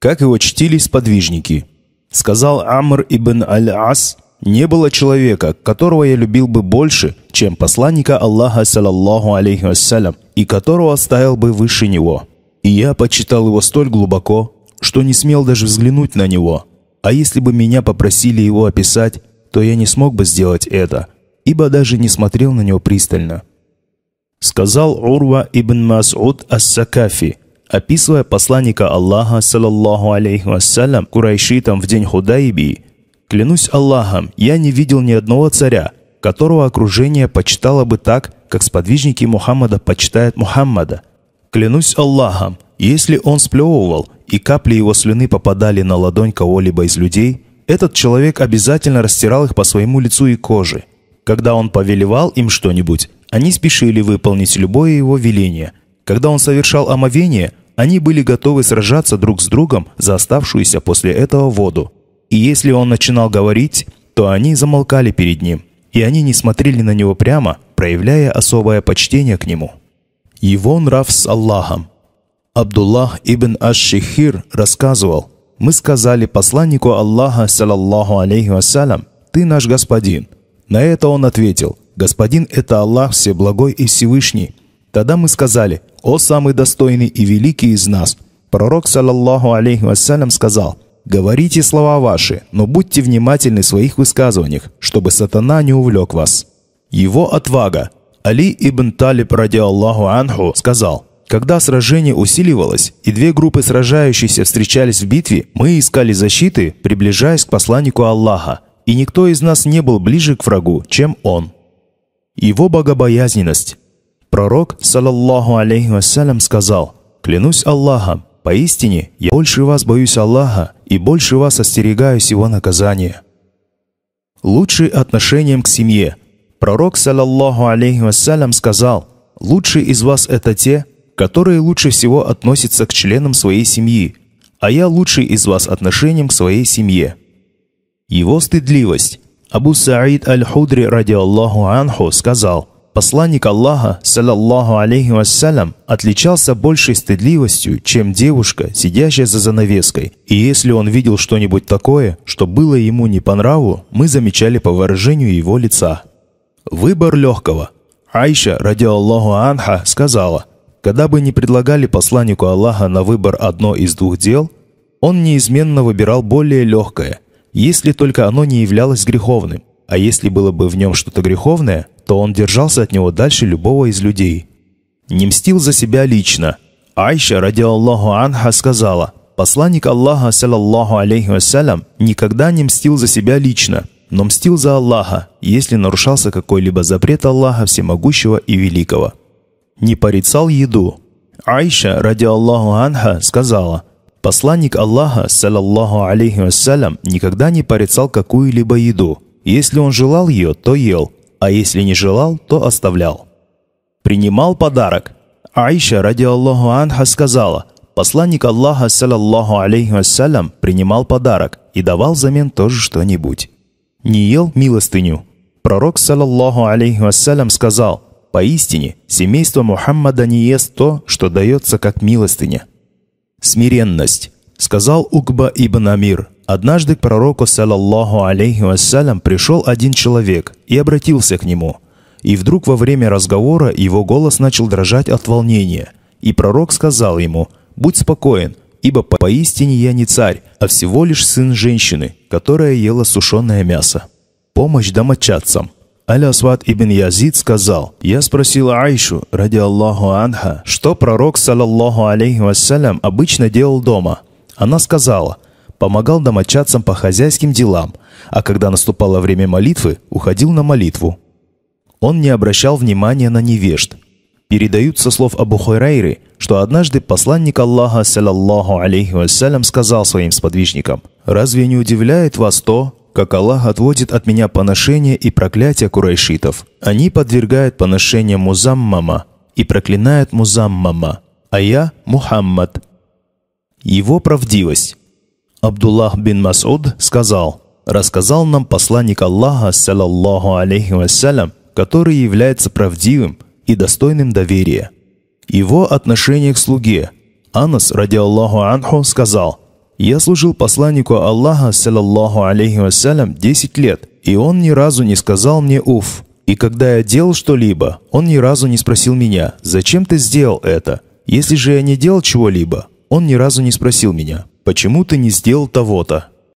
как его чтили сподвижники. Сказал Амр ибн Аль-Ас, «Не было человека, которого я любил бы больше, чем посланника Аллаха, саллаллаху алейхи вассалям, и которого ставил бы выше него. И я почитал его столь глубоко, что не смел даже взглянуть на него. А если бы меня попросили его описать, то я не смог бы сделать это, ибо даже не смотрел на него пристально». Сказал Урва ибн Масуд ас-Сакафи, Описывая посланника Аллаха, саллаллаху алейхи вассалям, курайшитам в день Худайбии, «Клянусь Аллахом, я не видел ни одного царя, которого окружение почитало бы так, как сподвижники Мухаммада почитают Мухаммада. Клянусь Аллахом, если он сплевывал, и капли его слюны попадали на ладонь кого-либо из людей, этот человек обязательно растирал их по своему лицу и коже. Когда он повелевал им что-нибудь, они спешили выполнить любое его веление – когда он совершал омовение, они были готовы сражаться друг с другом за оставшуюся после этого воду. И если он начинал говорить, то они замолкали перед ним, и они не смотрели на него прямо, проявляя особое почтение к нему. Его нрав с Аллахом. Абдуллах ибн Аш-Шихир рассказывал, «Мы сказали посланнику Аллаха, саллаллаху алейхи вассалям, «Ты наш господин». На это он ответил, «Господин – это Аллах Всеблагой и Всевышний». Тогда мы сказали, «О самый достойный и великий из нас!» Пророк, саллаллаху алейхи вассалям, сказал, «Говорите слова ваши, но будьте внимательны в своих высказываниях, чтобы сатана не увлек вас». Его отвага. Али ибн Талиб, ради Аллаху анху, сказал, когда сражение усиливалось и две группы сражающихся встречались в битве, мы искали защиты, приближаясь к посланнику Аллаха, и никто из нас не был ближе к врагу, чем он. Его богобоязненность. Пророк, саллаллаху алейхи вассалям, сказал, «Клянусь Аллахом, поистине я больше вас боюсь Аллаха и больше вас остерегаюсь его наказания». Лучше отношением к семье. Пророк, саллаллаху алейхи вассалям, сказал, «Лучшие из вас это те, которые лучше всего относятся к членам своей семьи, а я лучший из вас отношением к своей семье». Его стыдливость. Абу Саид аль-Худри ради Аллаху Анху сказал, Посланник Аллаха, саллаллаху алейхи вассалям, отличался большей стыдливостью, чем девушка, сидящая за занавеской. И если он видел что-нибудь такое, что было ему не по нраву, мы замечали по выражению его лица. Выбор легкого. Айша, ради Аллаху Анха, сказала, когда бы не предлагали посланнику Аллаха на выбор одно из двух дел, он неизменно выбирал более легкое, если только оно не являлось греховным. А если было бы в нем что-то греховное, то он держался от него дальше любого из людей. Не мстил за себя лично. Айша, ради Аллаху Анха, сказала, «Посланник Аллаха, саллаллаху алейхи вассалям, никогда не мстил за себя лично, но мстил за Аллаха, если нарушался какой-либо запрет Аллаха Всемогущего и Великого. Не порицал еду. Айша, ради Аллаху Анха, сказала, «Посланник Аллаха, саллаллаху алейхи вассалям, никогда не порицал какую-либо еду, если он желал ее, то ел, а если не желал, то оставлял. Принимал подарок. Аиша, ради Аллаху Анха, сказала, посланник Аллаха, саллаллаху алейхи вассалям, принимал подарок и давал взамен тоже что-нибудь. Не ел милостыню. Пророк, саллаллаху алейхи вассалям, сказал, поистине, семейство Мухаммада не ест то, что дается как милостыня. Смиренность. Сказал Укба ибн Амир, Однажды к пророку, саллаллаху алейхи вассалям, пришел один человек и обратился к нему. И вдруг во время разговора его голос начал дрожать от волнения. И пророк сказал ему, «Будь спокоен, ибо по поистине я не царь, а всего лишь сын женщины, которая ела сушеное мясо». Помощь домочадцам. Аль-Асват ибн Язид сказал, «Я спросил Аишу, ради Аллаху Анха, что пророк, саллаллаху алейхи вассалям, обычно делал дома. Она сказала, — помогал домочадцам по хозяйским делам, а когда наступало время молитвы, уходил на молитву. Он не обращал внимания на невежд. Передают со слов Абу Хурайры, что однажды посланник Аллаха, саллаллаху алейхи вассалям, сказал своим сподвижникам, «Разве не удивляет вас то, как Аллах отводит от меня поношение и проклятие курайшитов? Они подвергают поношение Музаммама и проклинают Музаммама, а я – Мухаммад». Его правдивость Абдуллах бин Масуд сказал, рассказал нам посланник Аллаха, саллаллаху алейхи вассалям, который является правдивым и достойным доверия. Его отношение к слуге. Анас, ради Аллаху анху, сказал, «Я служил посланнику Аллаха, саллаллаху алейхи вассалям, 10 лет, и он ни разу не сказал мне «уф». И когда я делал что-либо, он ни разу не спросил меня, «Зачем ты сделал это?» Если же я не делал чего-либо, он ни разу не спросил меня. Почему ты не сделал того-то?